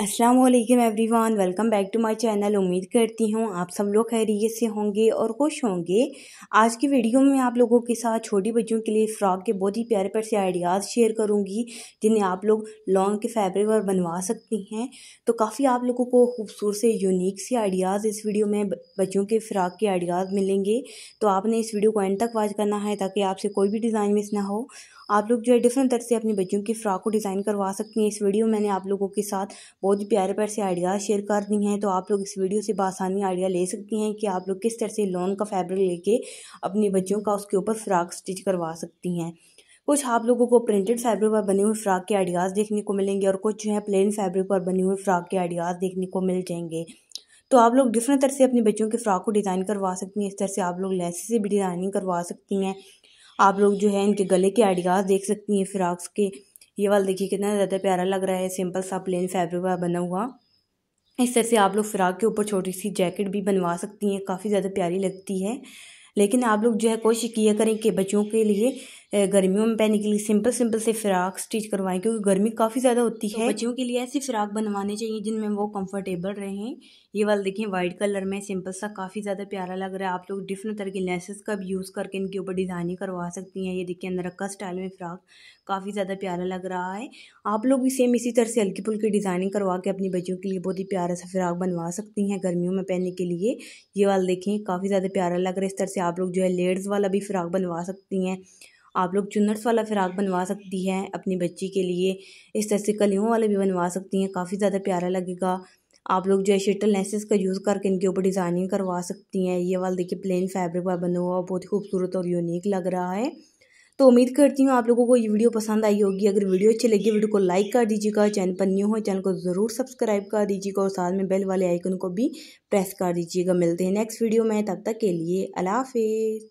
अस्सलाम वालेकुम everyone welcome back to my channel उम्मीद करती हूँ आप सब लोग खैरियत से होंगे और खुश होंगे आज की वीडियो में आप लोगों के साथ छोटी बच्चों के लिए फ़्रॉक के बहुत ही प्यारे प्यार से आइडियाज़ शेयर करूँगी जिन्हें आप लोग लॉन्ग के फैब्रिक और बनवा सकती हैं तो काफ़ी आप लोगों को खूबसूरत से यूनिक से आइडियाज़ इस वीडियो में बच्चों के फ़्रॉक के आइडियाज़ मिलेंगे तो आपने इस वीडियो को एंड तक वॉच करना है ताकि आपसे कोई भी डिज़ाइन मिस ना हो आप लोग जो है डिफरेंट तरह से अपनी बच्चियों की फ़्राक को डिज़ाइन करवा सकती हैं इस वीडियो मैंने आप लोगों के साथ बहुत ही प्यारे प्यार से आइडियाज़ शेयर कर दी हैं तो आप लोग इस वीडियो से बसानी आइडिया ले सकती हैं कि आप लोग किस तरह से लॉन का फैब्रिक लेके अपनी बच्चियों का उसके ऊपर फ़्राक स्टिच करवा सकती हैं कुछ आप लोगों को प्रिंटेड फैब्रिक पर बने हुए फ़्राक के आइडियाज़ देखने को मिलेंगे और कुछ जो है प्लेन फैब्रिक पर बने हुए फ़्राक के आइडियाज़ देखने को मिल जाएंगे तो आप लोग डिफरेंट तरह से अपने बच्चों के फ़्राक को डिज़ाइन करवा सकती हैं इस तरह से आप लोग लेसेस से भी डिज़ाइनिंग करवा सकती हैं आप लोग जो है इनके गले के आइडियाज़ देख सकती हैं फ़िराक्स के ये वाला देखिए कितना ज़्यादा प्यारा लग रहा है सिंपल सा प्लेन फैब्रिक वाला बना हुआ इस तरह से आप लोग फ़िराक के ऊपर छोटी सी जैकेट भी बनवा सकती हैं काफ़ी ज़्यादा प्यारी लगती है लेकिन आप लोग जो है कोशिश किया करें कि बच्चों के लिए गर्मियों में पहनने के लिए सिंपल सिंपल से फ़िराक स्टिच करवाएं क्योंकि गर्मी काफ़ी ज़्यादा होती तो है तो बच्चियों के लिए ऐसी फ़िराक बनवाने चाहिए जिनमें वो कंफर्टेबल रहें ये वाला देखें वाइट कलर में सिंपल सा काफ़ी ज़्यादा प्यारा लग रहा है आप लोग डिफरेंट तरह के लेसेस का भी यूज़ करके इनके ऊपर डिज़ाइनिंग करवा सकती हैं ये देखिए अंदरक्का स्टाइल में फ़्राक काफ़ी ज़्यादा प्यारा लग रहा है आप लोग भी सेम इसी तरह से हल्की फुल्की डिज़ाइनिंग करवा के अपनी बच्चियों के लिए बहुत ही प्यारा सा फ़्राक बनवा सकती हैं गर्मियों में पहनने के लिए ये वाला देखें काफ़ी ज़्यादा प्यारा लग रहा है इस तरह से आप लोग जो है लेड्स वाला भी फ़्राक बनवा सकती हैं आप लोग चुनर्स वाला फ़िराक बनवा सकती हैं अपनी बच्ची के लिए इस तरह से कलियों वाले भी बनवा सकती हैं काफ़ी ज़्यादा प्यारा लगेगा आप लोग जो है शटल नेसेस का यूज़ करके इनके ऊपर डिज़ाइनिंग करवा सकती हैं ये वाला देखिए प्लेन फैब्रिक वाला बना हुआ बहुत ही खूबसूरत और यूनिक लग रहा है तो उम्मीद करती हूँ आप लोगों को ये वीडियो पसंद आई होगी अगर वीडियो अच्छी लगी वीडियो को लाइक कर दीजिएगा चैनल पर न्यू हो चैनल को ज़रूर सब्सक्राइब कर दीजिएगा और साथ में बेल वाले आइकन को भी प्रेस कर दीजिएगा मिलते हैं नेक्स्ट वीडियो में तब तक के लिए अला हाफिज़